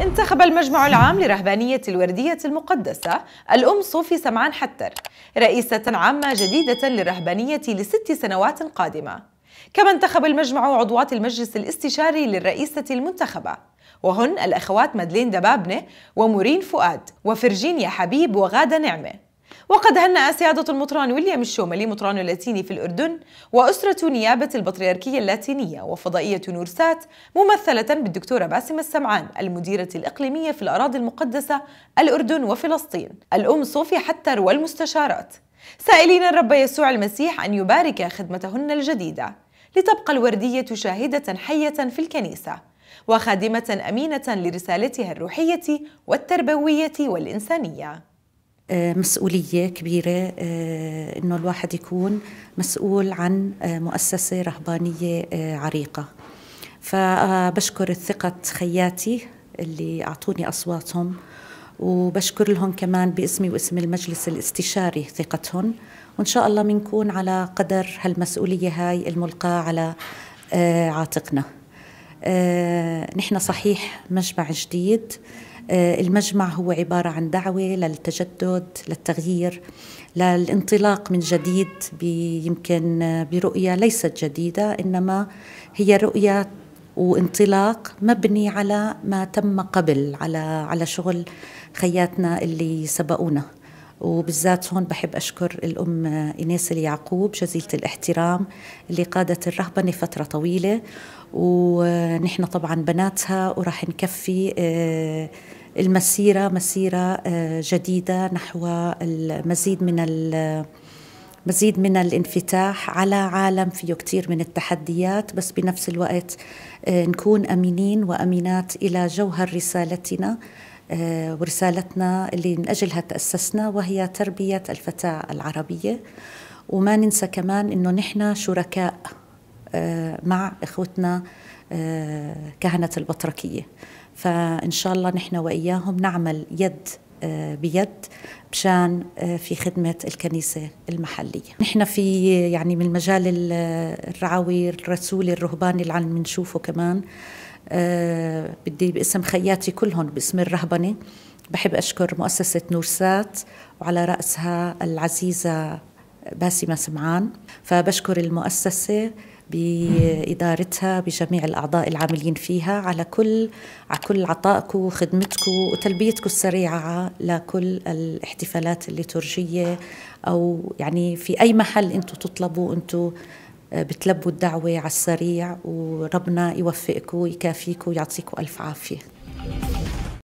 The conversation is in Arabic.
انتخب المجمع العام لرهبانية الوردية المقدسة الأم صوفي سمعان حتر رئيسة عامة جديدة للرهبانية لست سنوات قادمة كما انتخب المجمع عضوات المجلس الاستشاري للرئيسة المنتخبة وهن الأخوات مدلين دبابنة ومورين فؤاد وفرجينيا حبيب وغادة نعمة وقد هنأ سيادة المطران ويليام الشوملي مطران اللاتيني في الأردن وأسرة نيابة البطريركية اللاتينية وفضائية نورسات ممثلة بالدكتورة باسم السمعان المديرة الإقليمية في الأراضي المقدسة الأردن وفلسطين الأم صوفيا حتر والمستشارات سائلين الرب يسوع المسيح أن يبارك خدمتهن الجديدة لتبقى الوردية شاهدة حية في الكنيسة وخادمة أمينة لرسالتها الروحية والتربوية والإنسانية آه، مسؤولية كبيرة آه، إنه الواحد يكون مسؤول عن آه، مؤسسة رهبانية عريقة فبشكر الثقة خياتي اللي أعطوني أصواتهم وبشكر لهم كمان باسمي واسم المجلس الاستشاري ثقتهم وإن شاء الله بنكون على قدر هالمسؤولية هاي الملقاة على عاتقنا آه، نحن صحيح مجمع جديد آه، المجمع هو عبارة عن دعوة للتجدد للتغيير للانطلاق من جديد يمكن برؤية ليست جديدة إنما هي رؤية وانطلاق مبني على ما تم قبل على على شغل خياتنا اللي سبقونا وبالذات هون بحب أشكر الأم إنيس اليعقوب جزيلة الاحترام اللي قادت الرهبنة فترة طويلة ونحن طبعا بناتها وراح نكفي آه، المسيرة مسيرة آه، جديدة نحو المزيد من مزيد من الانفتاح على عالم فيه كثير من التحديات بس بنفس الوقت آه، نكون أمينين وأمينات إلى جوهر رسالتنا آه، ورسالتنا اللي من أجلها تأسسنا وهي تربية الفتاة العربية وما ننسى كمان أنه نحن شركاء آه، مع إخوتنا آه، كهنة البطركية فإن شاء الله نحن وإياهم نعمل يد بيد مشان آه، في خدمة الكنيسة المحلية نحن في يعني من المجال الرعوي الرسولي الرهباني اللي عم نشوفه كمان آه، بدي باسم خياتي كلهم باسم الرهبنة بحب أشكر مؤسسة نورسات وعلى رأسها العزيزة باسمة سمعان فبشكر المؤسسة بادارتها بجميع الاعضاء العاملين فيها على كل على كل عطائكم وخدمتكم وتلبيتكم السريعه لكل الاحتفالات الليتورجيه او يعني في اي محل انتم تطلبوا انتم آه، بتلبوا الدعوه على السريع وربنا يوفقكم ويكافيكم ويعطيكم الف عافيه